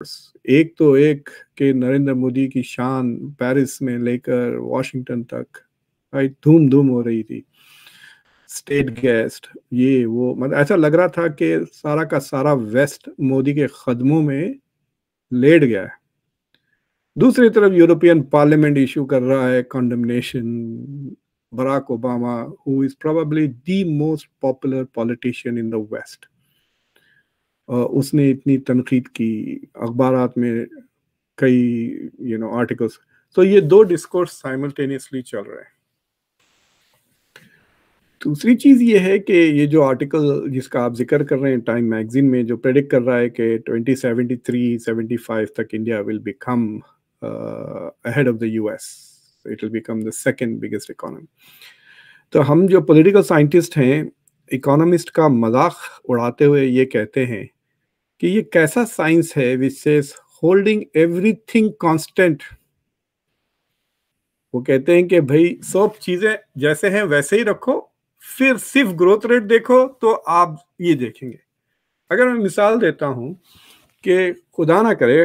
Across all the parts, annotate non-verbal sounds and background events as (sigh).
एक तो एक के नरेंद्र मोदी की शान पेरिस में लेकर वॉशिंगटन तक भाई धूम धूम हो रही थी स्टेट हम्म। गेस्ट ये वो मतलब ऐसा लग रहा था कि सारा का सारा वेस्ट मोदी के कदमों में लेट गया है दूसरी तरफ यूरोपियन पार्लियामेंट इशू कर रहा है condemnation Barack Obama who is probably the most popular politician in the West उसने इतनी तनकीद की अखबार में कई यू नो आर्टिकल्स तो ये दो डिस्कोर्स साइमल्टेनियसली चल रहे हैं दूसरी चीज़ ये है कि ये जो आर्टिकल जिसका आप जिक्र कर रहे हैं टाइम मैगजीन में जो प्रेडिक्ट कर रहा है कि 2073 75 तक India will become ahead of the US it will become the second biggest economy तो हम जो पॉलिटिकल साइंटिस्ट हैं इकोनॉमिस्ट का मजाक उड़ाते हुए ये कहते हैं कि ये कैसा साइंस है which is holding everything constant वो कहते हैं कि भाई सब चीजें जैसे हैं वैसे ही रखो फिर सिर्फ ग्रोथ रेट देखो तो आप ये देखेंगे अगर मैं मिसाल देता हूं कि खुदा ना करे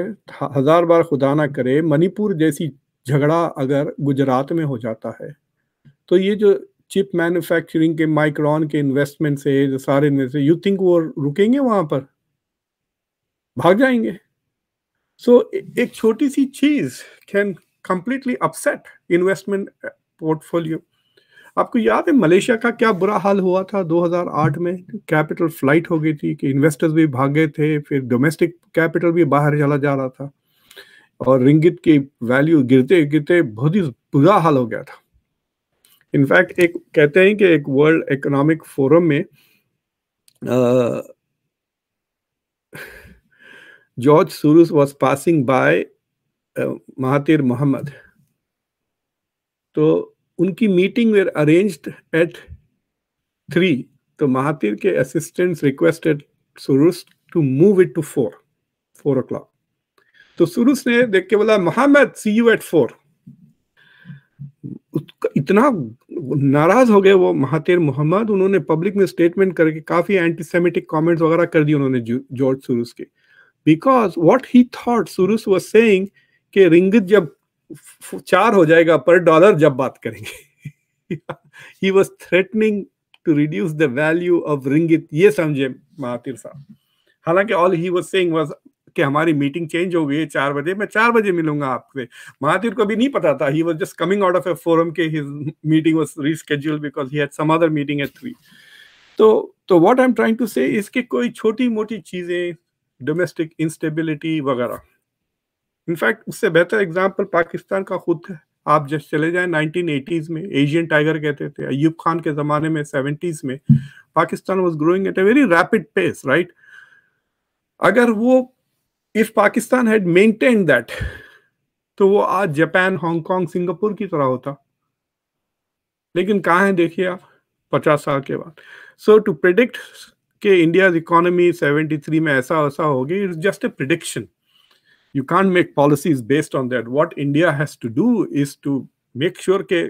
हजार बार खुदा ना करे मणिपुर जैसी झगड़ा अगर गुजरात में हो जाता है तो ये जो चिप मैन्युफैक्चरिंग के माइक्रॉन के इन्वेस्टमेंट से सारे इन्वेस्टमेंट यू थिंक वो रुकेंगे वहां पर भाग जाएंगे सो एक छोटी सी चीज can completely upset investment portfolio आपको याद है मलेशिया का क्या बुरा हाल हुआ था 2008 में कैपिटल फ्लाइट हो गई थी कि इन्वेस्टर्स भी भाग गए थे फिर डोमेस्टिक कैपिटल भी बाहर चला जा रहा था और रिंगित की वैल्यू गिरते गिरते बहुत ही बुरा हाल हो गया था इनफैक्ट एक कहते हैं कि एक वर्ल्ड इकोनॉमिक फोरम में uh, George Soros was passing by uh, Mahathir तो उनकी meeting were arranged at three तो महातीर के assistants requested Soros to move it to four four o'clock तो सुरुस ने देख के बोला Mohamad see you at four इतना नाराज हो गए वो महातेर मोहम्मद उन्होंने पब्लिक में स्टेटमेंट करके काफी एंटीसेमेटिक कमेंट्स वगैरह कर दिए उन्होंने जॉर्ज सुरुस के because what he thought Soros was saying कि रिंगित जब चार हो जाएगा पर डॉलर जब बात करेंगे he was threatening to reduce the value of ringgit ये समझे महातिर साहब हालांकि all he was saying was कि हमारी मीटिंग चेंज हो गई है चार बजे मैं चार बजे मिलूंगा आपसे महातिर को भी नहीं पता था he was just coming out of a forum के his meeting was rescheduled because he had some other meeting at three तो तो what I am trying to say इसके कोई छोटी मोटी चीजें डोमेस्टिक इंस्टेबिलिटी वगैरह इनफैक्ट उससे बेहतर एग्जाम्पल पाकिस्तान का खुद है आप जब चले जाए 1980s में एशियन टाइगर कहते थे अयूब खान के ज़माने में सेवेंटीज में Pakistan was growing at a very rapid pace right अगर वो if Pakistan had maintain that तो वो आज जापान हांगकांग सिंगापुर की तरह होता लेकिन कहा है देखिए आप पचास साल के बाद सो टू प्रिडिक्ट कि इंडिया इकोनॉमी 73 में ऐसा वैसा होगी it's just a prediction you can make policies based on that what India has to do is to make sure के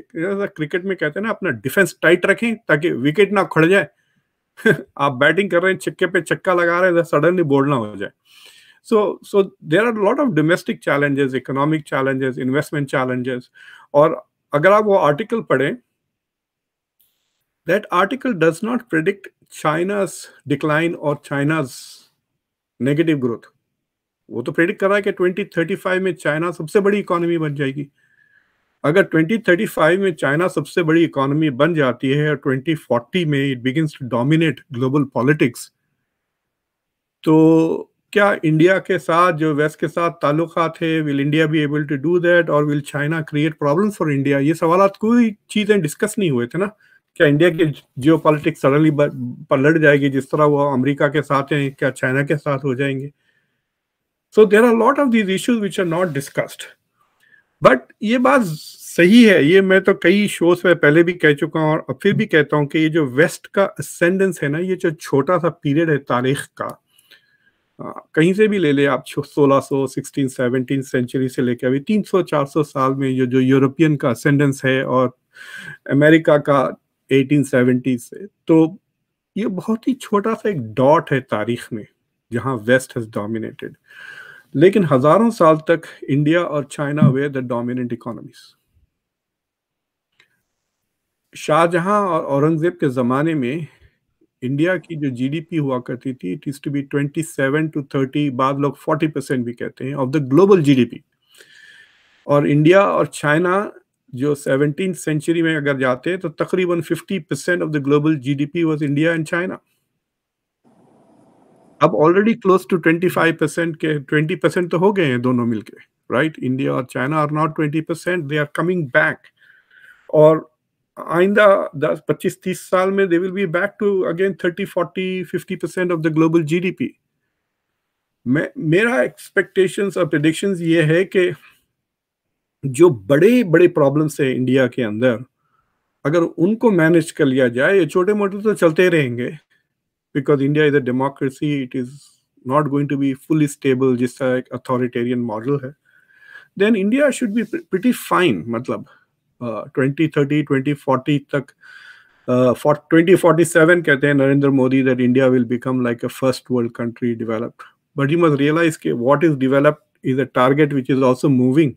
क्रिकेट में कहते हैं ना अपना डिफेंस टाइट रखें ताकि विकेट ना खड़ जाए (laughs) आप बैटिंग कर रहे हैं छक्के पे छक्का लगा रहे हैं सडनली तो बोर्ड ना हो जाए so so there are a lot of domestic challenges economic challenges investment challenges or agar aap wo article padhe that article does not predict China's decline और चाइनाज नेगेटिव ग्रोथ वो तो predict कर रहा है कि 2035 में चाइना सबसे बड़ी इकोनॉमी बन जाएगी अगर 2035 में चाइना सबसे बड़ी इकोनॉमी बन जाती है और 2040 में it begins to dominate global politics तो क्या इंडिया के साथ जो वेस्ट के साथ ताल्लुक है will India be able to do that और will China create problem for India ये सवाल कोई चीज़ें डिस्कस नहीं हुए थे ना क्या इंडिया की जियो पॉलिटिक्स सडनली पलट जाएगी जिस तरह वो अमेरिका के साथ हैं क्या चाइना के साथ हो जाएंगे so there are lot of these issues which are not discussed but ये बात सही है ये मैं तो कई शोज में पहले भी कह चुका हूँ और फिर भी कहता हूँ कि ये जो वेस्ट का असेंडेंस है ना ये जो छोटा सा पीरियड है तारीख का आ, कहीं से भी ले ले आप सोलह सो सिक्सटीन सेवनटीन सेंचुरी से लेके अभी तीन सौ चार सौ साल में ये जो यूरोपियन का असेंडेंस है और अमेरिका का 1870 से तो ये बहुत ही छोटा सा एक डॉट है तारीख में जहां वेस्ट हैज डोमिनेटेड लेकिन हजारों साल तक इंडिया और China were the dominant economies Shahjahan और औरंगजेब के ज़माने में इंडिया की जो जीडीपी हुआ करती थी it is to be 27 to 30 बाद लोग 40 परसेंट भी कहते हैं ऑफ द ग्लोबल जीडीपी और इंडिया और चाइना जो सेवनटीन सेंचुरी में अगर जाते हैं तो तकरीबन fifty percent of the global G D P was India and China अब already close to twenty five percent के ट्वेंटी परसेंट तो हो गए हैं दोनों मिलकर राइट इंडिया और China are not twenty percent they are coming back और आइंदा दस पच्चीस तीस साल में they will be back to again thirty forty fifty percent of the global G GDP मैं मेरा एक्सपेक्टेशन और प्रडिक्शन ये है कि जो बड़े बड़े प्रॉब्लम्स है इंडिया के अंदर अगर उनको मैनेज कर लिया जाए ये छोटे मोटे तो चलते रहेंगे because India is a democracy it is not going to be fully stable जिसका एक अथॉरिटेरियन मॉडल है then India should be pretty fine मतलब ट्वेंटी थर्टी ट्वेंटी फोर्टी तक ट्वेंटी फोर्टी सेवन कहते हैं Narendra Modi that India will become like a first world country developed but you must realise के what is developed is a target which is also moving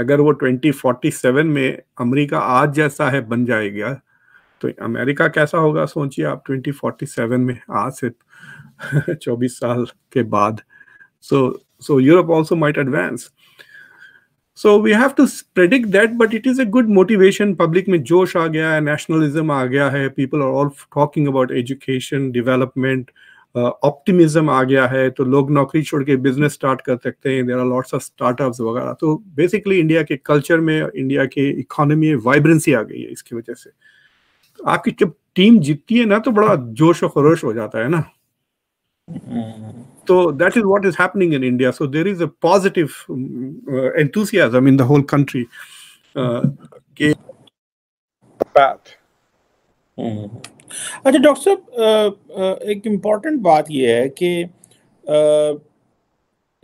अगर वो 2047 में America आज जैसा है बन जाएगा तो अमेरिका कैसा होगा सोचिए आप 2047 में आज से 24 (laughs) साल के बाद so so Europe also might advance so we have to predict that but it is a good motivation public में जोश आ गया है नेशनलिज्म आ गया है people are all talking about education development optimism आ गया है तो लोग नौकरी छोड़ के बिजनेस स्टार्ट कर सकते हैं there are lots of startups वगैरह तो बेसिकली इंडिया के कल्चर में इंडिया के इकोनॉमी में वाइब्रेंसी आ गई है इसकी वजह से आपकी जब टीम जीतती है ना तो बड़ा जोश और खरोश हो जाता है ना तो that is what is happening in India so there is a positive uh, in the whole country के mm-hmm. अच्छा डॉक्टर साहब एक इम्पॉर्टेंट बात यह है कि आ,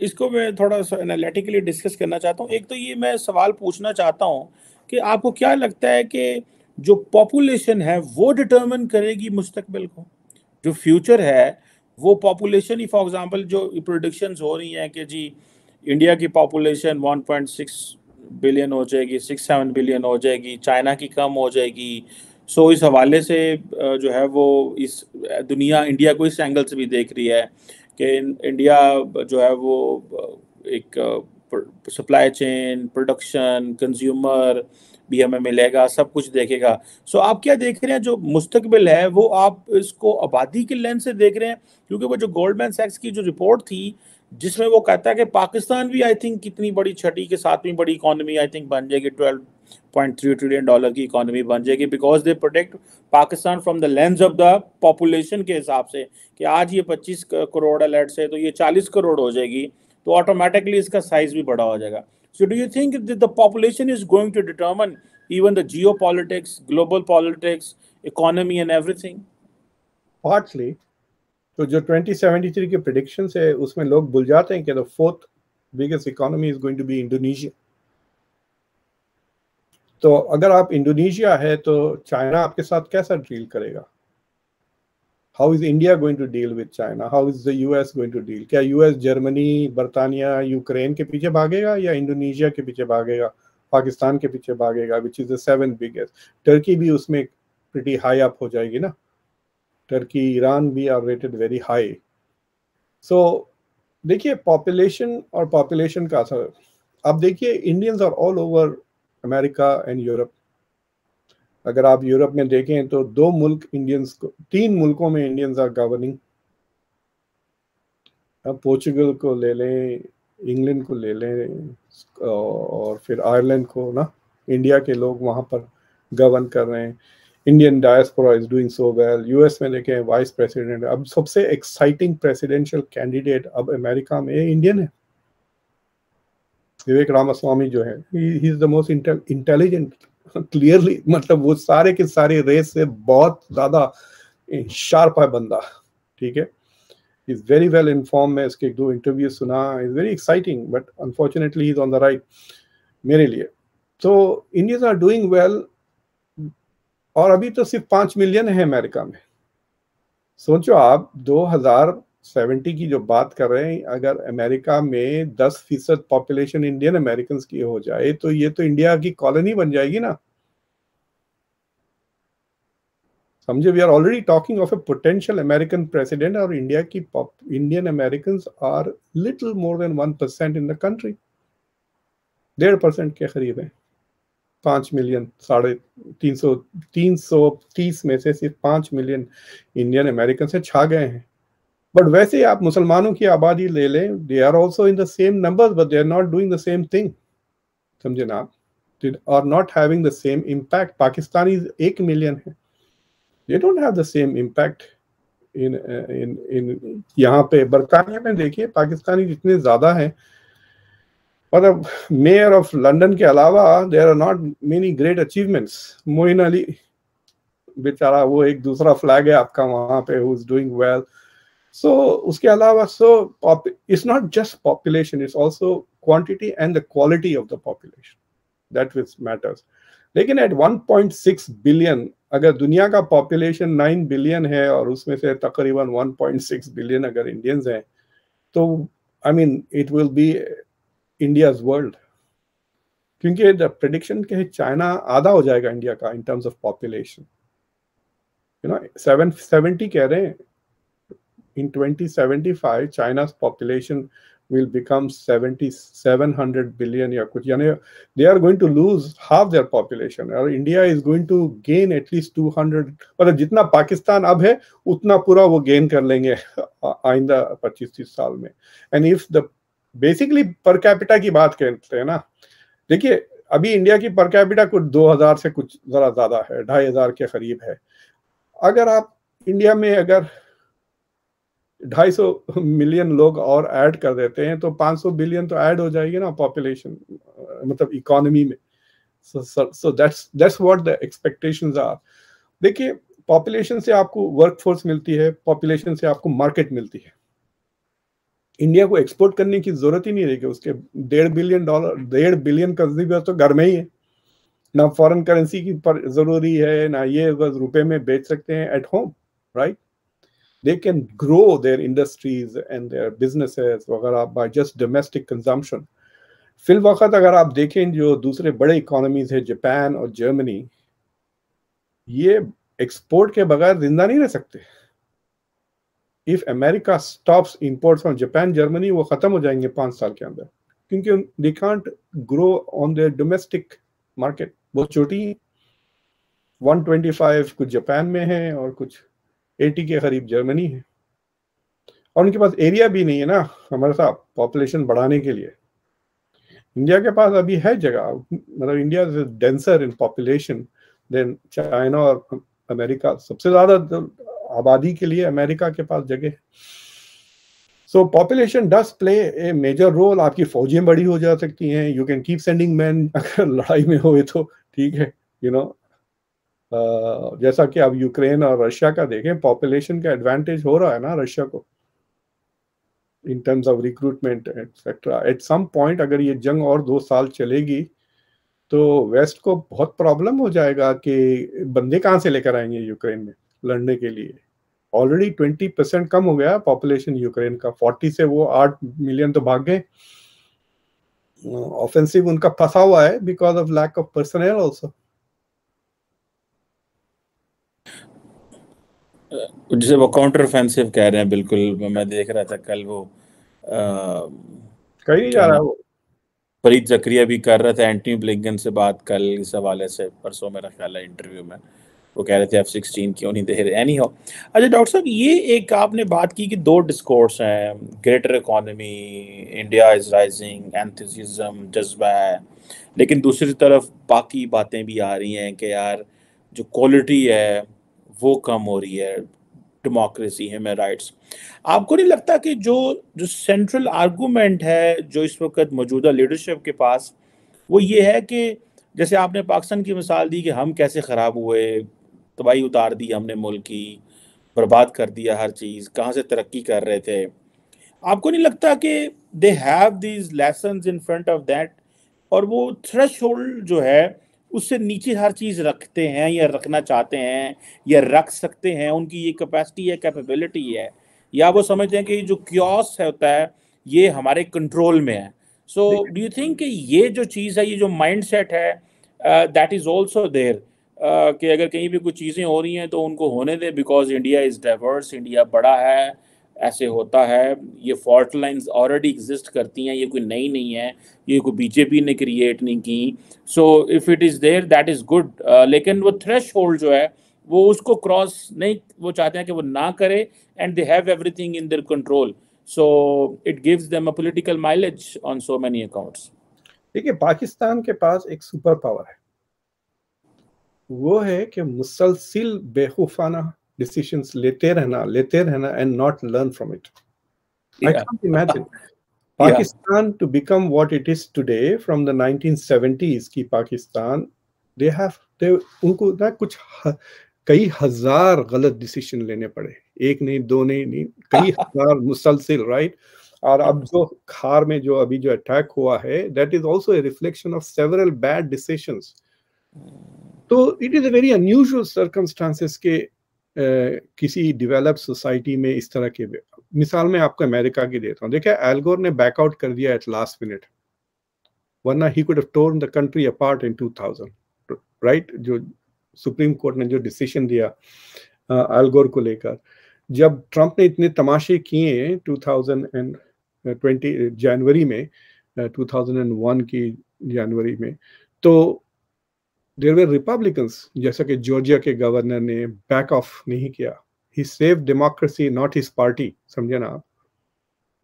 इसको मैं थोड़ा सा एनालिटिकली डिस्कस करना चाहता हूँ एक तो ये मैं सवाल पूछना चाहता हूँ कि आपको क्या लगता है कि जो पॉपुलेशन है वो डिटर्मिन करेगी मुस्तकबिल को जो फ्यूचर है वो पॉपुलेशन ही फॉर एग्जांपल जो प्रोडिक्शन हो रही हैं कि जी इंडिया की पॉपुलेशन 1.6 बिलियन हो जाएगी 6 7 बिलियन हो जाएगी चाइना की कम हो जाएगी सो so, इस हवाले से जो है वो इस दुनिया इंडिया को इस एंगल से भी देख रही है कि इंडिया जो है वो एक सप्लाई चेन प्रोडक्शन कंज्यूमर भी हमें मिलेगा सब कुछ देखेगा सो so, आप क्या देख रहे हैं जो मुस्तकबिल है वो आप इसको आबादी के लेंस से देख रहे हैं क्योंकि वो जो गोल्डमैन सेक्स की जो रिपोर्ट थी जिसमें वो कहता है कि पाकिस्तान भी आई थिंक कितनी बड़ी छठी के सातवीं बड़ी इकोनॉमी आई थिंक बन जाएगी twelve point three trillion dollar की इकोनॉमी बन जाएगी because they protect Pakistan from the lens of the population के हिसाब से कि आज ये 25 करोड़ है लेट से तो ये 40 करोड़ हो जाएगी तो ऑटोमेटिकली इसका साइज भी बड़ा हो जाएगा so do you think the population is going to determine even the geopolitics global politics economy and everything partly तो जो 2073 के प्रिडिक्शंस है उसमें लोग भूल जाते हैं कि the fourth biggest economy is going to be Indonesia तो अगर आप इंडोनेशिया है तो चाइना आपके साथ कैसा डील करेगा how is India going to deal with China how is the US going to deal क्या यूएस जर्मनी बर्तानिया यूक्रेन के पीछे भागेगा या इंडोनेशिया के पीछे भागेगा पाकिस्तान के पीछे भागेगा which is the seven biggest Turkey भी उसमें प्रिटी हाई अप हो जाएगी ना टर्की ईरान भी are rated very high so देखिए पॉपुलेशन और पॉपुलेशन का असर आप देखिए Indians are all over America and Europe अगर आप यूरोप में देखें तो दो मुल्क इंडियंस को तीन मुल्कों में इंडियंस आर गवर्निंग पोर्चुगल को ले लें इंग्लैंड को ले लें और फिर आयरलैंड को ना इंडिया के लोग वहाँ पर गवर्न कर रहे हैं Indian diaspora is doing so well US में देखें वाइस प्रेसिडेंट अब सबसे एक्साइटिंग प्रेसिडेंशियल कैंडिडेट अब अमेरिका में इंडियन है विवेक रामास्वामी जो है he is the most intelligent clearly मतलब वो सारे के सारे रेस से बहुत ज्यादा शार्प eh, है बंदा ठीक है इज वेरी वेल इन्फॉर्म मैं इसके एक दो इंटरव्यू सुना is very exciting but unfortunately is on the right मेरे लिए तो इंडियज आर डूइंग वेल और अभी तो सिर्फ पांच मिलियन है अमेरिका में सोचो आप सेवेंटी की जो बात कर रहे हैं अगर अमेरिका में दस फीसद पॉपुलेशन इंडियन अमेरिकन की हो जाए तो ये तो इंडिया की कॉलोनी बन जाएगी ना समझे we are already talking of a potential American president और इंडिया की Indian American are little more than one percent in the country डेढ़ परसेंट के करीब है पांच मिलियन साढ़े तीन सौ तीन सौ तीस में से सिर्फ पांच मिलियन इंडियन अमेरिकन से छा गए हैं बट वैसे आप मुसलमानों की आबादी ले लें they are also in the same number but they are not doing the same thing समझे ना आप are not having the same impact Pakistani एक मिलियन है they don't have the same impact in in in यहाँ पे बरतानिया में देखिए पाकिस्तानी जितने ज़्यादा हैं मतलब मेयर ऑफ लंदन के अलावा there are not many great achievements Moeen Ali बेचारा वो एक दूसरा फ्लैग है आपका वहां पे who is doing well well. So उसके अलावा so it's not just population it's also quantity and the quality of the population that which matters लेकिन एट 1.6 बिलियन अगर दुनिया का पॉपुलेशन 9 बिलियन है और उसमें से तकरीबन 1.6 बिलियन अगर इंडियंस हैं तो I mean it will be India's world क्योंकि प्रडिक्शन के चाइना आधा हो जाएगा इंडिया का in terms of population you know seven seventy कह रहे हैं in 2075 China's population will become 7700 billion ya kuch yani they are going to lose half their population और India is going to gain at least 200 और मतलब जितना पाकिस्तान अब है उतना पूरा वो गेन कर लेंगे (laughs) आइंदा 25 30 साल में and if the basically per capita की बात करते हैं ना देखिए अभी इंडिया की पर कैपिटा कुछ 2000 से कुछ ज़रा ज़्यादा है ढाई हज़ार के करीब है अगर आप इंडिया में अगर ढाई सौ मिलियन लोग और ऐड कर देते हैं तो सौ बिलियन तो ऐड हो जाएगी ना पॉपुलेशन मतलब इकोनमी में so that's what the expectation are देखिए पॉपुलेशन से आपको वर्कफोर्स मिलती है पॉपुलेशन से आपको मार्केट मिलती है इंडिया को एक्सपोर्ट करने की जरूरत ही नहीं रहेगी उसके डेढ़ बिलियन डॉलर डेढ़ बिलियन कंज्यूमर तो घर में ही है ना फॉरेन करेंसी की पर जरूरी है ना ये रुपए में बेच सकते हैं at home right they can grow their industries and their businesses वगैरह by just domestic consumption. फिल वक्त अगर आप देखें जो दूसरे बड़े इकोनॉमीज है जापान और जर्मनी ये एक्सपोर्ट के बगैर जिंदा नहीं रह सकते if America stops import from Japan Germany वो खत्म हो जाएंगे पांच साल के अंदर क्योंकि they can't grow on their domestic market बहुत छोटी है 125 कुछ जापान में है और कुछ एटी के करीब जर्मनी है और उनके पास एरिया भी नहीं है ना हमारे साथ पॉपुलेशन बढ़ाने के लिए इंडिया के पास अभी है जगह मतलब India denser in population than China और अमेरिका सबसे ज्यादा तो आबादी के लिए अमेरिका के पास जगह है so population does play a major role आपकी फौजें बड़ी हो जा सकती हैं you can keep sending man अगर लड़ाई में हो तो ठीक है यू नो जैसा कि अब यूक्रेन और रशिया का देखें पॉपुलेशन का एडवांटेज हो रहा है ना रशिया को in terms of recruitment etcetera at some point अगर ये जंग और दो साल चलेगी तो वेस्ट को बहुत प्रॉब्लम हो जाएगा कि बंदे कहाँ से लेकर आएंगे यूक्रेन में लड़ने के लिए ऑलरेडी ट्वेंटी परसेंट कम हो गया पॉपुलेशन यूक्रेन का फोर्टी से वो आठ मिलियन तो भाग गए ऑफेंसिव उनका फंसा हुआ है because of lack of personal also जिसे वो काउंटर ऑफेंसिव कह रहे हैं बिल्कुल मैं देख रहा था कल वो कहीं जा रहा वो फरीद जक्रिया भी कर रहा था एंटनी ब्लिंकन से बात कल इस हवाले से परसों मेरा ख्याल है इंटरव्यू में वो कह रहे थे एफ सिक्सटीन क्यों नहीं दे रहे एनी हो अच्छा डॉक्टर साहब ये एक आपने बात की कि दो डिस्कोर्स हैं greater economy India is rising anthem जज्बा है लेकिन दूसरी तरफ बाकी बातें भी आ रही हैं कि यार जो क्वालिटी है वो कम हो रही है डेमोक्रेसी ह्यूमन राइट्स आपको नहीं लगता कि जो जो सेंट्रल आर्गूमेंट है जो इस वक्त मौजूदा लीडरशिप के पास वो ये है कि जैसे आपने पाकिस्तान की मिसाल दी कि हम कैसे ख़राब हुए तबाही उतार दी हमने मुल्क की बर्बाद कर दिया हर चीज़ कहाँ से तरक्की कर रहे थे आपको नहीं लगता कि they have these lesson in front of that और वो थ्रेश जो है उससे नीचे हर चीज़ रखते हैं या रखना चाहते हैं या रख सकते हैं उनकी ये कैपेसिटी है कैपेबिलिटी है या वो समझते हैं कि जो क्योस है होता है ये हमारे कंट्रोल में है सो डू यू थिंक कि ये जो चीज़ है ये जो माइंड सेट है दैट इज़ ऑल्सो देर कि अगर कहीं भी कुछ चीज़ें हो रही हैं तो उनको होने दें because India is diverse India बड़ा है ऐसे होता है ये फॉल्ट लाइंस ऑलरेडी एग्जिस्ट करती हैं ये कोई नई नहीं है ये कोई बीजेपी ने क्रिएट नहीं की so if it is there that is good लेकिन वो थ्रेश होल्ड जो है वो उसको क्रॉस नहीं वो चाहते हैं कि वो ना करे and they have everything in their control so it gives them a political mileage on so many accounts देखिए पाकिस्तान के पास एक सुपर पावर है वो है कि मुसलसिल बेवकूफ़ाना rehna lete रहना लेते रहना learn from it yeah. i can't imagine pakistan yeah. to become what it is today from the 1970s ki pakistan they have they unko na kuch kai hazar galat decision lene पड़े एक नहीं दो नहीं nahi कई हजार मुसलसिल right और अब जो खार में जो अभी जो अटैक हुआ है that is also a reflection of several bad decisions तो it is a very unusual circumstances के किसी डिवेलप सोसाइटी में इस तरह के मिसाल मैं आपको अमेरिका की देता हूँ देखिए एल्गोर ने बैकआउट कर दिया एट लास्ट मिनट वरना he could have torn the country apart in 2000 right जो सुप्रीम कोर्ट ने जो डिसीजन दिया एल्गोर को लेकर जब ट्रंप ने इतने तमाशे किए 2020 जनवरी में 2001 की जनवरी में तो देर वेर रिपब्लिकन्स जैसा कि जॉर्जिया के गवर्नर ने बैक ऑफ नहीं किया he save democracy not his party समझे ना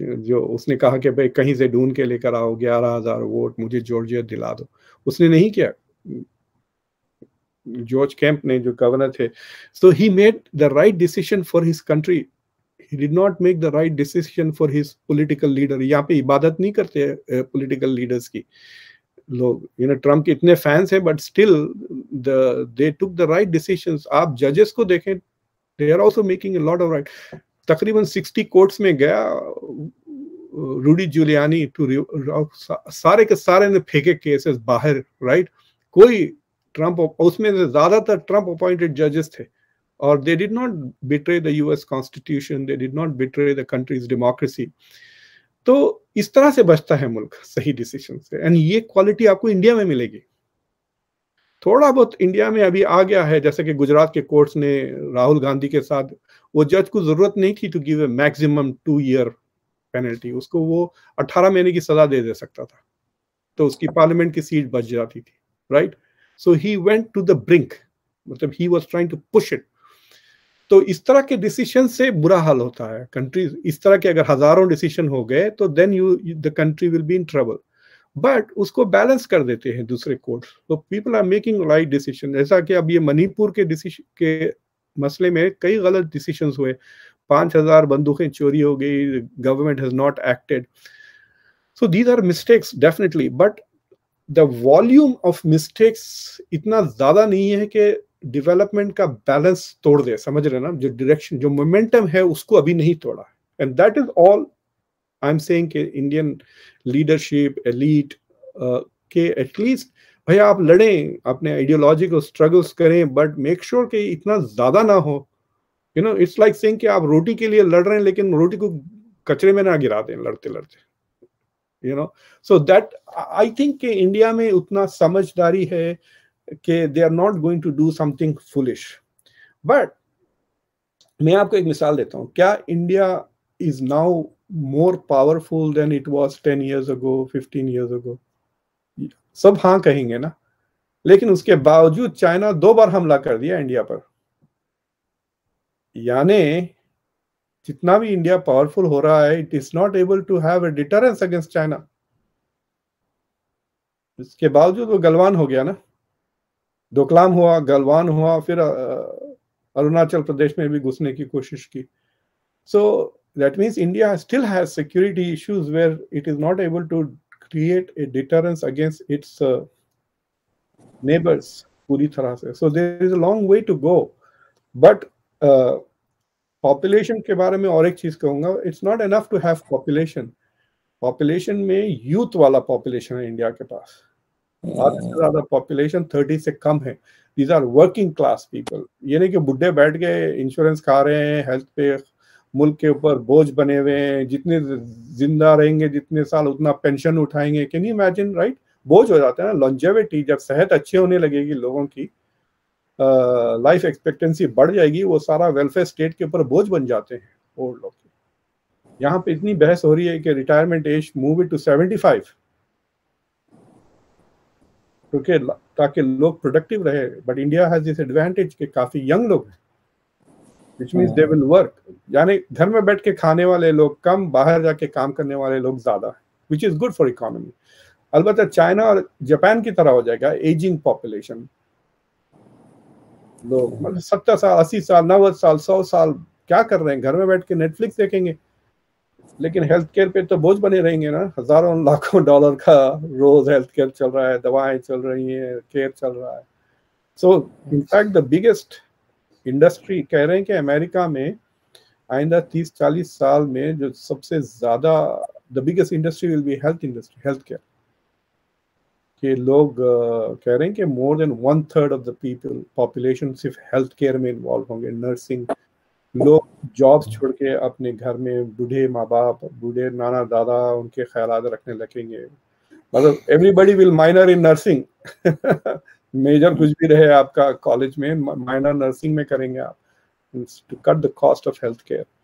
जो उसने कहा कि भाई कहीं से ढूंढ के लेकर आओ ग्यारह हजार वोट मुझे जॉर्जिया दिला दो उसने नहीं किया जॉर्ज कैंप ने जो गवर्नर थे so he made the right decision for his country he did not make the right decision for his political leader यहाँ पे इबादत नहीं करते पॉलिटिकल लीडर्स की लोग यू नो ट्रम्प के इतने फैंस हैं but still the they took the right decisions आप जजेस को देखें they are also making lot of right तकरीबन 60 कोर्ट्स में गया रूडी जुलियानी टू सारे के सारे ने फेंके केसेस बाहर राइट कोई ट्रंप उसमें से ज्यादातर ट्रंप अपॉइंटेड जजेस थे और they did not betray the US constitution they did not betray the country's democracy तो इस तरह से बचता है मुल्क सही डिसीजन से एंड ये क्वालिटी आपको इंडिया में मिलेगी थोड़ा बहुत इंडिया में अभी आ गया है जैसे कि गुजरात के कोर्ट्स ने राहुल गांधी के साथ वो जज को जरूरत नहीं थी to give a maximum two year penalty उसको वो अट्ठारह महीने की सजा दे दे सकता था तो उसकी पार्लियामेंट की सीट बच जाती थी right so he went to the brink मतलब he was trying to push it तो इस तरह के डिसीशन से बुरा हाल होता है कंट्री इस तरह के अगर हजारों डिसीशन हो गए तो then you the country will be in trouble but उसको बैलेंस कर देते हैं दूसरे कोर्ट तो people are making right decision जैसा कि अब ये मणिपुर के डिसीशन के मसले में कई गलत डिसीशन हुए पांच हजार बंदूकें चोरी हो गई government has not acted so these are mistakes definitely but the volume of mistakes इतना ज़्यादा नहीं है कि डेवलपमेंट का बैलेंस तोड़ दे समझ रहे ना जो डायरेक्शन जो मोमेंटम है उसको अभी नहीं तोड़ा and that is all I am saying Indian leadership elite के एटलीस्ट भैया आप लड़ें अपने आइडियोलॉजी को स्ट्रगल्स करें बट मेक श्योर कि इतना ज्यादा ना हो you know it's like saying कि आप रोटी के लिए लड़ रहे हैं लेकिन रोटी को कचरे में ना गिरा दें लड़ते लड़ते you know so that I think कि इंडिया में उतना समझदारी है कि they are not going to do something foolish but मैं आपको एक मिसाल देता हूँ क्या India is now more powerful than it was ten years ago fifteen years ago सब हाँ कहेंगे ना लेकिन उसके बावजूद चाइना दो बार हमला कर दिया इंडिया पर यानी जितना भी इंडिया पावरफुल हो रहा है it is not able to have a deterrence against China इसके बावजूद वो गलवान हो गया ना दोकलाम हुआ गलवान हुआ फिर अरुणाचल प्रदेश में भी घुसने की कोशिश की so that means India still has security issues where it is not able to create a deterrence against its neighbours पूरी तरह से so there is a long way to go but population के बारे में और एक चीज कहूंगा it's not enough to have population population में यूथ वाला पॉपुलेशन है इंडिया के पास से ज्यादा पॉपुलेशन थर्टी से कम है these are working class people ये नहीं कि बुढ़े बैठ गए इंश्योरेंस खा रहे हैं हेल्थ पे मुल्क के ऊपर बोझ बने हुए हैं जितने जिंदा रहेंगे जितने साल उतना पेंशन उठाएंगे कैन यू इमेजिन राइट बोझ हो जाता है ना लॉन्जेविटी जब सेहत अच्छी होने लगेगी लोगों की लाइफ uh, एक्सपेक्टेंसी बढ़ जाएगी वो सारा वेलफेयर स्टेट के ऊपर बोझ बन जाते हैं ओल्ड लोग यहाँ पे इतनी बहस हो रही है कि retirement age move to seventy five क्योंकि ताकि लोग प्रोडक्टिव रहे but India has this advantage के काफी यंग लोग हैं which means they will work यानी घर में बैठ के खाने वाले लोग कम बाहर जाके काम करने वाले लोग ज्यादा है which is good for economy अलबत्त चाइना और जापान की तरह हो जाएगा एजिंग पॉपुलेशन लोग मतलब सत्तर साल अस्सी साल नब्बे साल सौ साल क्या कर रहे हैं घर में बैठ के नेटफ्लिक्स देखेंगे लेकिन हेल्थ केयर पे तो बोझ बने रहेंगे ना हजारों लाखों डॉलर का रोज हेल्थ केयर चल रहा है दवाएं चल रही हैं केयर चल रहा है so in fact the biggest industry कह रहे हैं कि अमेरिका में आइंदा तीस चालीस साल में जो सबसे ज़्यादा the biggest industry will be health industry health care के लोग uh, कह रहे हैं कि more than one third of the people population सिर्फ हेल्थ केयर में इन्वॉल्व होंगे नर्सिंग लोग जॉब्स छोड़ के अपने घर में बूढ़े माँ बाप बूढ़े नाना दादा उनके ख्याल रखने लगेंगे मतलब everybody will minor in nursing major कुछ भी रहे आपका कॉलेज में माइनर नर्सिंग में करेंगे आप to cut the cost of health care